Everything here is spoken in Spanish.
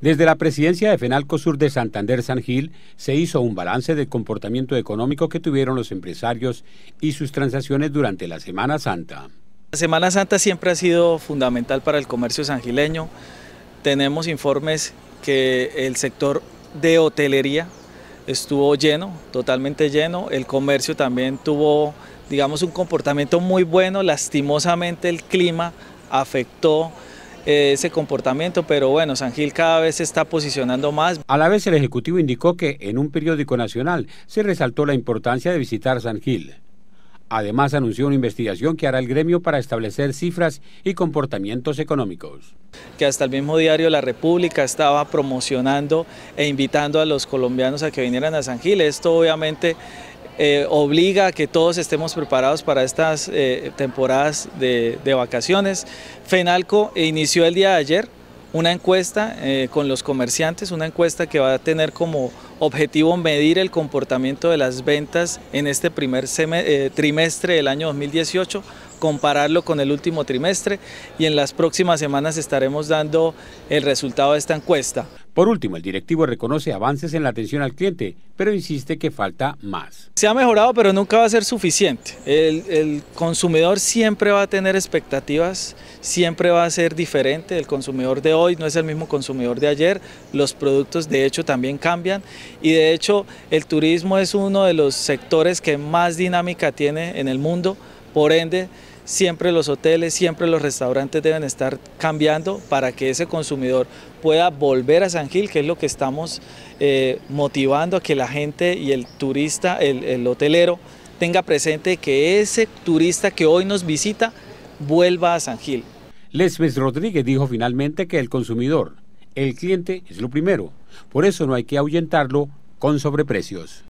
Desde la presidencia de Fenalco Sur de Santander San Gil se hizo un balance del comportamiento económico que tuvieron los empresarios y sus transacciones durante la Semana Santa. La Semana Santa siempre ha sido fundamental para el comercio sangileño. Tenemos informes que el sector de hotelería estuvo lleno, totalmente lleno. El comercio también tuvo, digamos, un comportamiento muy bueno. Lastimosamente el clima afectó eh, ese comportamiento, pero bueno, San Gil cada vez se está posicionando más. A la vez el Ejecutivo indicó que en un periódico nacional se resaltó la importancia de visitar San Gil. Además, anunció una investigación que hará el gremio para establecer cifras y comportamientos económicos. Que hasta el mismo diario La República estaba promocionando e invitando a los colombianos a que vinieran a San Gil. Esto obviamente eh, obliga a que todos estemos preparados para estas eh, temporadas de, vacaciones. FENALCO inició el día de ayer una encuesta eh, con los comerciantes, una encuesta que va a tener como objetivo medir el comportamiento de las ventas en este primer eh, trimestre del año 2018, compararlo con el último trimestre y en las próximas semanas estaremos dando el resultado de esta encuesta. Por último, el directivo reconoce avances en la atención al cliente, pero insiste que falta más. Se ha mejorado, pero nunca va a ser suficiente. El, el, consumidor siempre va a tener expectativas, siempre va a ser diferente. El consumidor de hoy no es el mismo consumidor de ayer, los productos de hecho también cambian y de hecho el turismo es uno de los sectores que más dinámica tiene en el mundo, por ende siempre los hoteles, siempre los restaurantes deben estar cambiando para que ese consumidor pueda volver a San Gil, que es lo que estamos eh, motivando a que la gente y el turista, el, hotelero, tenga presente que ese turista que hoy nos visita vuelva a San Gil. Lesmes Rodríguez dijo finalmente que el consumidor el cliente es lo primero. Por eso no hay que ahuyentarlo con sobreprecios.